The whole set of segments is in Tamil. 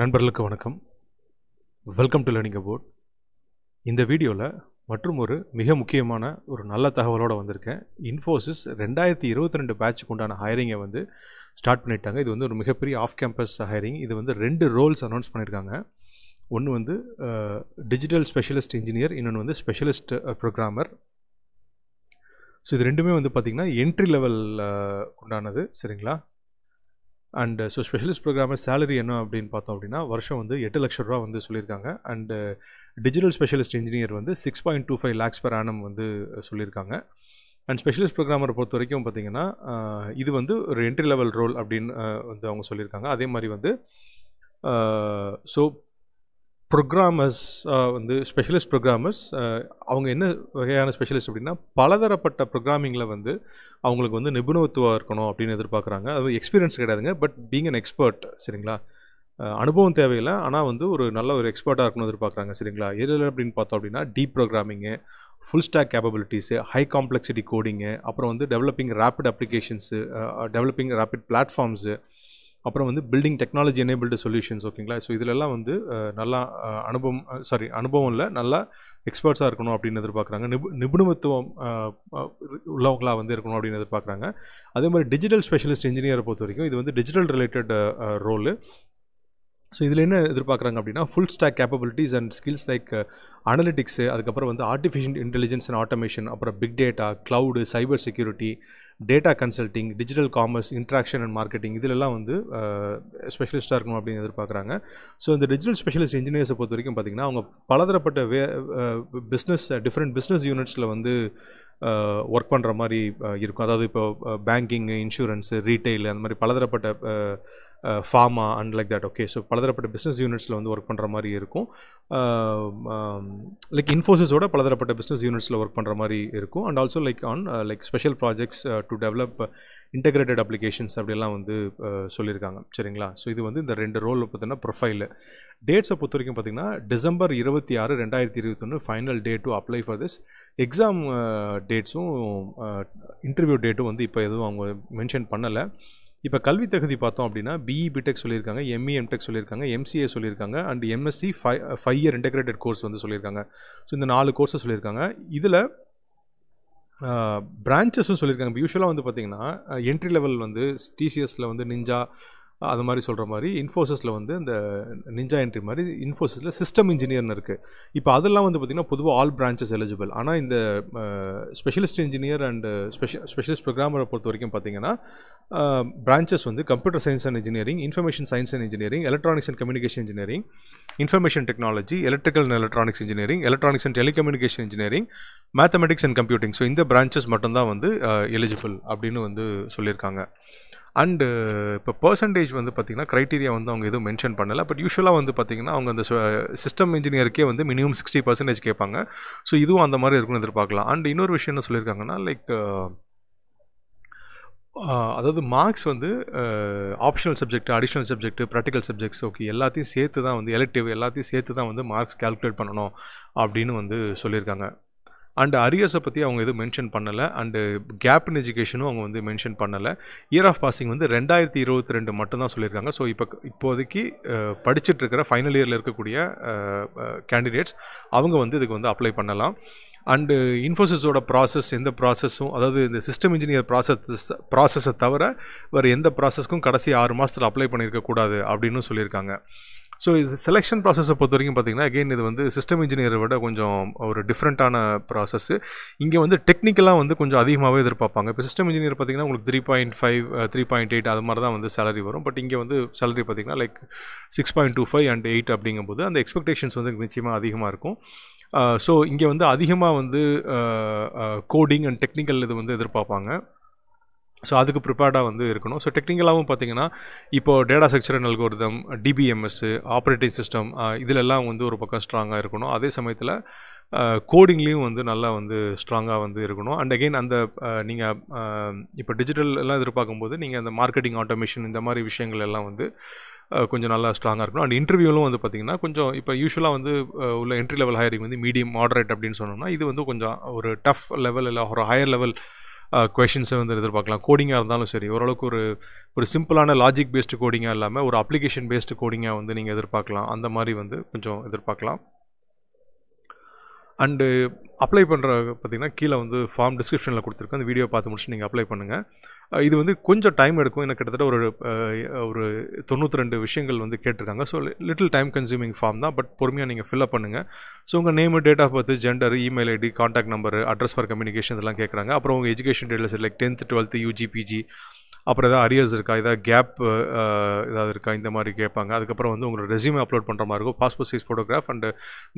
நண்பர்களுக்கு வணக்கம் வெல்கம் டு லேர்னிங் அபோட் இந்த வீடியோவில் மற்றும் ஒரு மிக முக்கியமான ஒரு நல்ல தகவலோடு வந்திருக்கேன் இன்ஃபோசிஸ் ரெண்டாயிரத்தி இருபத்தி ரெண்டு பேட்சுக்கு உண்டான ஹையரிங்கை வந்து ஸ்டார்ட் பண்ணிட்டாங்க இது வந்து ஒரு மிகப்பெரிய ஆஃப் கேம்பஸ் ஹையரிங் இது வந்து ரெண்டு ரோல்ஸ் அனௌன்ஸ் பண்ணியிருக்காங்க ஒன்று வந்து டிஜிட்டல் ஸ்பெஷலிஸ்ட் இன்ஜினியர் இன்னொன்று வந்து ஸ்பெஷலிஸ்ட் ப்ரோக்ராமர் ஸோ இது ரெண்டுமே வந்து பார்த்திங்கன்னா என்ட்ரி லெவல் உண்டானது சரிங்களா and so specialist programmer salary என்ன அப்படின்னு பார்த்தோம் அப்படின்னா வருஷம் வந்து எட்டு லட்ச ரூபா வந்து சொல்லியிருக்காங்க அண்டு டிஜிட்டல் ஸ்பெஷலிஸ்ட் இன்ஜினியர் வந்து six point two five lakhs per annum வந்து uh, சொல்லியிருக்காங்க அண்ட் ஸ்பெஷலிஸ்ட் ப்ரோக்ராமரை பொறுத்த வரைக்கும் பார்த்திங்கன்னா uh, இது வந்து ஒரு என்ட்ரி லெவல் ரோல் அப்படின்னு uh, வந்து அவங்க சொல்லியிருக்காங்க அதே மாதிரி வந்து ஸோ ப்ரோக்ராமர்ஸ் வந்து ஸ்பெஷலிஸ்ட் ப்ரோக்ராமர்ஸ் அவங்க என்ன வகையான ஸ்பெஷலிஸ்ட் அப்படின்னா பலதரப்பட்ட ப்ரோக்ராமிங்கில் வந்து அவங்களுக்கு வந்து நிபுணத்துவம் இருக்கணும் அப்படின்னு எதிர்பார்க்குறாங்க அது எக்ஸ்பீரியன்ஸ் கிடையாதுங்க பட் பீங் அன் எக்ஸ்பர்ட் சரிங்களா அனுபவம் தேவையில்லை ஆனால் வந்து ஒரு நல்ல ஒரு எக்ஸ்பர்ட்டாக இருக்கணும் எதிர்பார்க்குறாங்க சரிங்களா எதில் அப்படின்னு பார்த்தோம் அப்படின்னா deep programming full stack capabilities high complexity coding அப்புறம் வந்து developing rapid applications developing rapid platforms அப்புறம் வந்து பில்டிங் டெக்னாலஜி எனேபிள்டு சொல்யூஷன்ஸ் ஓகேங்களா ஸோ இதிலெல்லாம் வந்து நல்லா அனுபவம் சாரி அனுபவம் இல்லை நல்லா எக்ஸ்பர்ட்ஸாக இருக்கணும் அப்படின்னு எதிர்பார்க்குறாங்க நிபு நிபுணத்துவம் உள்ளவங்களாக வந்து இருக்கணும் அப்படின்னு எதிர்பார்க்குறாங்க அதே மாதிரி டிஜிட்டல் ஸ்பெஷலிஸ்ட் இன்ஜினியரை பொறுத்த வரைக்கும் இது வந்து டிஜிட்டல் ரிலேட்டட் ரோலு ஸோ இதில் என்ன எதிர்பார்க்குறாங்க அப்படின்னா full stack capabilities and skills like analytics அதுக்கப்புறம் வந்து ஆர்டிஃபிஷியல் இன்டெலிஜென்ஸ் அண்ட் ஆட்டோமேஷன் அப்புறம் big data cloud cyber security data consulting digital commerce interaction and marketing இதிலெல்லாம் வந்து ஸ்பெஷலிஸ்ட்டாக uh, இருக்கணும் அப்படின்னு எதிர்பார்க்குறாங்க ஸோ இந்த டிஜிட்டல் ஸ்பெஷலிஸ்ட் இன்ஜினியர்ஸை பொறுத்த வரைக்கும் பார்த்திங்கன்னா அவங்க பலதரப்பட்ட வே பிஸ்னஸ் டிஃப்ரெண்ட் பிஸ்னஸ் யூனிட்ஸில் வந்து ஒர்க் uh, பண்ணுற மாதிரி uh, இருக்கும் அதாவது இப்போ பேங்கிங்கு இன்சூரன்ஸு ரீட்டெயில் அந்த மாதிரி பலதரப்பட்ட pharma and like that okay so பலதரப்பட்ட பிஸ்னஸ் யூனிட்ஸில் வந்து ஒர்க் பண்ணுற மாதிரி இருக்கும் லைக் இன்ஃபோசிஸோட பலதரப்பட்ட பிஸ்னஸ் யூனிட்ஸில் ஒர்க் பண்ணுற மாதிரி இருக்கும் and also like on like special projects to develop integrated applications அப்படிலாம் வந்து சொல்லியிருக்காங்க சரிங்களா ஸோ இது வந்து இந்த ரெண்டு ரோலில் பார்த்தீங்கன்னா ப்ரொஃபைல் டேட்ஸை பொறுத்த வரைக்கும் பார்த்திங்கன்னா டிசம்பர் இருபத்தி ஆறு ரெண்டாயிரத்தி இருபத்தொன்று final day to apply for this exam டேட்ஸும் இன்டர்வியூ டேட்டும் வந்து இப்போ எதுவும் அவங்க மென்ஷன் பண்ணலை இப்போ கல்வி தகுதி பார்த்தோம் அப்படின்னா பிஇ பிடெக் e சொல்லியிருக்காங்க எம்இ எம்டெக் e சொல்லியிருக்காங்க எம்சிஏ சொல்லியிருக்காங்க and MSc five five year integrated course வந்து சொல்லியிருக்காங்க ஸோ இந்த நாலு கோர்ஸை சொல்லியிருக்காங்க இதில் பிரான்ச்சஸும் uh, சொல்லியிருக்காங்க இப்போ யூஸ்வலாக வந்து பார்த்திங்கன்னா என்ட்ரி uh, லெவல் வந்து டிசிஎஸில் வந்து நிஞ்சா அது மாதிரி சொல்கிற மாதிரி இன்ஃபோசிஸில் வந்து இந்த நிஞ்சா என்ட்ரி மாதிரி இன்ஃபோசிஸில் சிஸ்டம் இன்ஜினியர்னு இருக்குது இப்போ அதெல்லாம் வந்து பார்த்திங்கன்னா பொதுவாக ஆல் பிரான்ச்சஸ் எலிஜிபிள் ஆனால் இந்த specialist engineer and special specialist ப்ரோக்ராமரை பொறுத்த வரைக்கும் பார்த்திங்கன்னா பிரான்ச்சஸ் வந்து computer science and engineering information science and engineering electronics and communication engineering information technology electrical and electronics engineering electronics and telecommunication engineering mathematics and computing so இந்த பிரான்ச்சஸ் மட்டும்தான் வந்து எலிஜிபிள் uh, அப்படின்னு வந்து சொல்லியிருக்காங்க அண்டு இப்போ பர்சன்டேஜ் வந்து பார்த்திங்கன்னா க்ரைட்டீரியா வந்து அவங்க எதுவும் மென்ஷன் பண்ணலை பட் யூஸ்வலாக வந்து பார்த்திங்கன்னா அவங்க அந்த சிஸ்டம் uh, இன்ஜினியருக்கே வந்து மினிமம் சிக்ஸ்டி பர்சன்டேஜ் கேட்பாங்க ஸோ இதுவும் அந்த மாதிரி இருக்குன்னு எதிர்பார்க்கலாம் அண்ட் இன்னொரு விஷயம் என்ன சொல்லியிருக்காங்கன்னா லைக் uh, அதாவது மார்க்ஸ் வந்து optional subject additional subject practical subjects okay எல்லாத்தையும் சேர்த்து தான் வந்து எலக்டிவ் எல்லாத்தையும் சேர்த்து தான் வந்து மார்க்ஸ் கேல்குலேட் பண்ணணும் அப்படின்னு வந்து சொல்லியிருக்காங்க அண்டு அரியர்ஸை பற்றி அவங்க எதுவும் மென்ஷன் பண்ணலை அண்டு கேப் இன் எஜுகேஷனும் அவங்க வந்து மென்ஷன் பண்ணலை இயர் ஆஃப் பாசிங் வந்து ரெண்டாயிரத்தி இருபத்தி ரெண்டு மட்டும்தான் சொல்லியிருக்காங்க ஸோ இப்போ இப்போதைக்கு படிச்சுட்டு இருக்கிற ஃபைனல் இயரில் இருக்கக்கூடிய கேண்டிடேட்ஸ் அவங்க வந்து இதுக்கு வந்து அப்ளை பண்ணலாம் அண்டு இன்ஃபோசிஸோட ப்ராசஸ் எந்த ப்ராசஸும் அதாவது இந்த சிஸ்டம் இன்ஜினியர் ப்ராசஸ் ப்ராசஸை தவிர வேறு எந்த ப்ராசஸ்க்கும் கடைசி ஆறு மாதத்தில் அப்ளை பண்ணியிருக்கக்கூடாது அப்படின்னு சொல்லியிருக்காங்க ஸோ இது செலெக்ஷன் ப்ராசஸை பொறுத்த வரைக்கும் பார்த்திங்கன்னா அகெயின் இது வந்து சிஸ்டம் இன்ஜினியரை விட கொஞ்சம் ஒரு டிஃப்ரெண்ட்டான ப்ராசஸ்ஸு இங்கே வந்து டெக்னிக்கலாக வந்து கொஞ்சம் அதிகமாகவே எதிர்பார்ப்பாங்க இப்போ சிஸ்டம் இன்ஜினியர் பார்த்திங்கன்னா உங்களுக்கு three point five three point eight அது மாதிரி தான் வந்து சேலரி வரும் பட் இங்கே வந்து சேலரி பார்த்திங்கன்னா like six point two five and eight அப்படிங்கும்போது அந்த எக்ஸ்பெக்டேஷன்ஸ் வந்து நிச்சயமாக அதிகமாக இருக்கும் ஸோ இங்கே வந்து அதிகமாக வந்து கோடிங் அண்ட் டெக்னிக்கல் இது வந்து எதிர்பார்ப்பாங்க ஸோ அதுக்கு ப்ரிப்பேர்டாக வந்து இருக்கணும் ஸோ டெக்னிக்கலாகவும் பார்த்தீங்கன்னா இப்போது data structure algorithm DBMS operating system இதிலெல்லாம் வந்து ஒரு பக்கம் ஸ்ட்ராங்காக இருக்கணும் அதே சமயத்தில் கோடிங்லேயும் வந்து நல்லா வந்து ஸ்ட்ராங்காக வந்து இருக்கணும் அண்ட் அகெயின் அந்த நீங்கள் இப்போ டிஜிட்டல் எல்லாம் எதிர்பார்க்கும்போது நீங்கள் அந்த மார்க்கெட்டிங் ஆட்டோமேஷன் இந்த மாதிரி விஷயங்கள் எல்லாம் வந்து கொஞ்சம் நல்லா ஸ்ட்ராங்காக இருக்கணும் அண்ட் இன்டர்வியூலும் வந்து பார்த்திங்கன்னா கொஞ்சம் இப்போ யூஸ்வலாக வந்து உள்ள என்ட்ரி லெவல் ஹையரிங் வந்து மீடியம் மாடரேட் அப்படின்னு சொன்னோம்னா இது வந்து கொஞ்சம் ஒரு டஃப் லெவல் இல்லை ஒரு ஹையர் லெவல் கொஷின்ஸை வந்து எதிர்பார்க்கலாம் கோடிங்காக இருந்தாலும் சரி ஓரளவுக்கு ஒரு ஒரு சிம்பிளான லாஜிக் பேஸ்டு கோடிங்காக இல்லாமல் ஒரு அப்ளிகேஷன் பேஸ்டு கோடிங்காக வந்து நீங்கள் எதிர்பார்க்கலாம் அந்த மாதிரி வந்து கொஞ்சம் எதிர்பார்க்கலாம் அண்டு அப்ளை uh, பண்ணுற பார்த்திங்கன்னா கீழே வந்து ஃபார்ம் டிஸ்கிரிப்ஷனில் கொடுத்துருக்கோம் அந்த வீடியோ பார்த்து முடிச்சு நீங்கள் அப்ளை பண்ணுங்கள் இது வந்து கொஞ்சம் டைம் எடுக்கும் எனக்கு கிட்டத்தட்ட ஒரு ஒரு தொண்ணூற்றி ரெண்டு விஷயங்கள் வந்து கேட்டிருக்காங்க so little time consuming form தான் பட் பொறுமையாக நீங்கள் ஃபில்அப் பண்ணுங்கள் ஸோ உங்கள் name date of birth gender email ID contact number address for communication இதெல்லாம் கேட்குறாங்க அப்புறம் உங்கள் education details like tenth twelfth UG PG அப்புறம் ஏதாவது அரியர்ஸ் இருக்கா ஏதாவது கேப் ஏதாவது இருக்கா இந்த மாதிரி கேட்பாங்க அதுக்கப்புறம் வந்து உங்களோட ரெசியூம் அப்லோட் பண்ணுற மாதிரி இருக்கும் passport size photograph and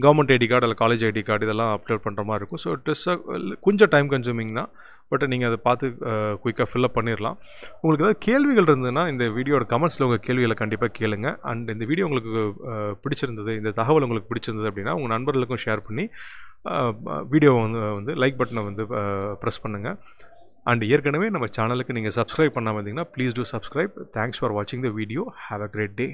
government ID card இல்லை காலேஜ் ஐடி கார்டு இதெல்லாம் அப்லோட் பண்ணுற மாதிரி இருக்கும் ஸோ ட்ரெஸ்ஸாக கொஞ்சம் டைம் கன்சூமிங் தான் பட் நீங்கள் அதை பார்த்து குயிக்காக ஃபில்அப் பண்ணிடலாம் உங்களுக்கு ஏதாவது கேள்விகள் இருந்ததுன்னா இந்த வீடியோட கமெண்ட்ஸில் உங்கள் கேள்விகளை கண்டிப்பாக கேளுங்க அண்ட் இந்த வீடியோ உங்களுக்கு பிடிச்சிருந்தது இந்த தகவல் உங்களுக்கு பிடிச்சிருந்தது அப்படின்னா உங்கள் நண்பர்களுக்கும் ஷேர் பண்ணி வீடியோ வந்து வந்து லைக் பட்டனை வந்து ப்ரெஸ் பண்ணுங்கள் அண்ட் ஏற்கனவே நம்ம சேனலுக்கு நீங்கள் சப்ஸ்கிரைப் பண்ணாமல் இருந்தீங்கன்னா please do subscribe thanks for வாட்சிங் the video have a great day